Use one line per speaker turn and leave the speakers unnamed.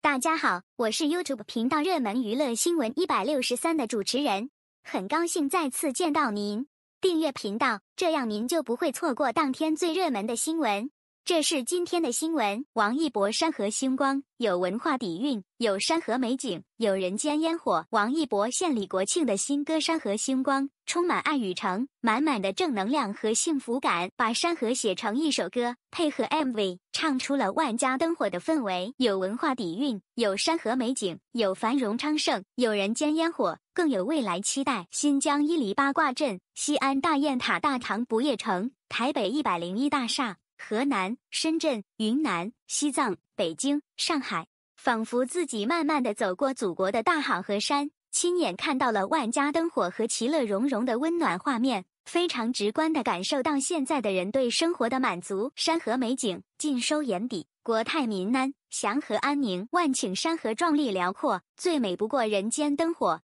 大家好，我是 YouTube 频道热门娱乐新闻一百六十三的主持人，很高兴再次见到您。订阅频道，这样您就不会错过当天最热门的新闻。这是今天的新闻。王一博《山河星光》有文化底蕴，有山河美景，有人间烟火。王一博献礼国庆的新歌《山河星光》充满爱与诚，满满的正能量和幸福感，把山河写成一首歌，配合 MV 唱出了万家灯火的氛围。有文化底蕴，有山河美景，有繁荣昌盛，有人间烟火，更有未来期待。新疆伊犁八卦镇、西安大雁塔、大唐不夜城、台北一百零一大厦。河南、深圳、云南、西藏、北京、上海，仿佛自己慢慢的走过祖国的大好河山，亲眼看到了万家灯火和其乐融融的温暖画面，非常直观的感受到现在的人对生活的满足，山河美景尽收眼底，国泰民安，祥和安宁，万顷山河壮丽辽阔，最美不过人间灯火。